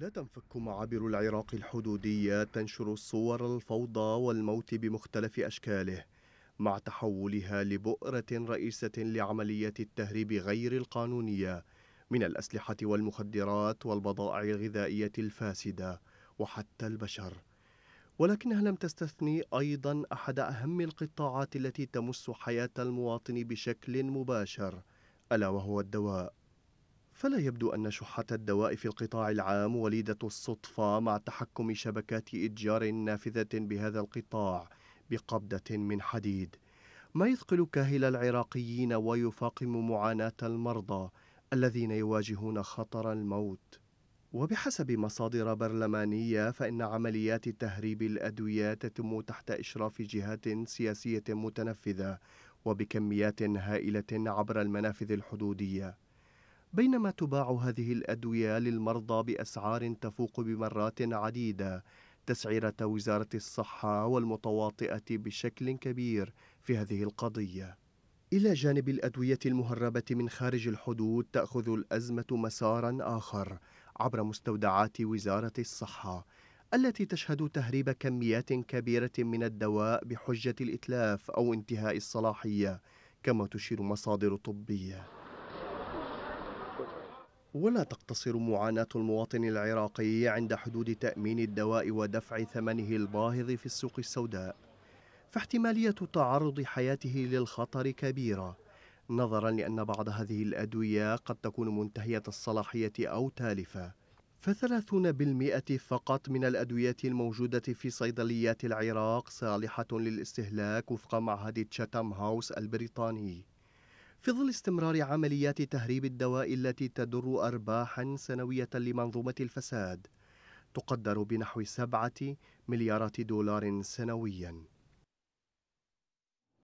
لا تنفك معابر العراق الحدودية تنشر الصور الفوضى والموت بمختلف أشكاله مع تحولها لبؤرة رئيسة لعملية التهريب غير القانونية من الأسلحة والمخدرات والبضائع الغذائية الفاسدة وحتى البشر ولكنها لم تستثني أيضا أحد أهم القطاعات التي تمس حياة المواطن بشكل مباشر ألا وهو الدواء فلا يبدو أن شحة الدواء في القطاع العام وليدة الصدفة مع تحكم شبكات إتجار نافذة بهذا القطاع بقبضة من حديد ما يثقل كاهل العراقيين ويفاقم معاناة المرضى الذين يواجهون خطر الموت وبحسب مصادر برلمانية فإن عمليات تهريب الأدوية تتم تحت إشراف جهات سياسية متنفذة وبكميات هائلة عبر المنافذ الحدودية بينما تباع هذه الأدوية للمرضى بأسعار تفوق بمرات عديدة تسعيرة وزارة الصحة والمتواطئة بشكل كبير في هذه القضية. إلى جانب الأدوية المهربة من خارج الحدود تأخذ الأزمة مسارا آخر عبر مستودعات وزارة الصحة التي تشهد تهريب كميات كبيرة من الدواء بحجة الإتلاف أو انتهاء الصلاحية كما تشير مصادر طبيه ولا تقتصر معاناة المواطن العراقي عند حدود تأمين الدواء ودفع ثمنه الباهظ في السوق السوداء فاحتمالية تعرض حياته للخطر كبيرة نظرا لأن بعض هذه الأدوية قد تكون منتهية الصلاحية أو تالفة فثلاثون بالمئة فقط من الأدوية الموجودة في صيدليات العراق صالحة للاستهلاك وفق معهد تشاتام هاوس البريطاني في ظل استمرار عمليات تهريب الدواء التي تدر أرباحا سنوية لمنظومة الفساد تقدر بنحو سبعة مليارات دولار سنوياً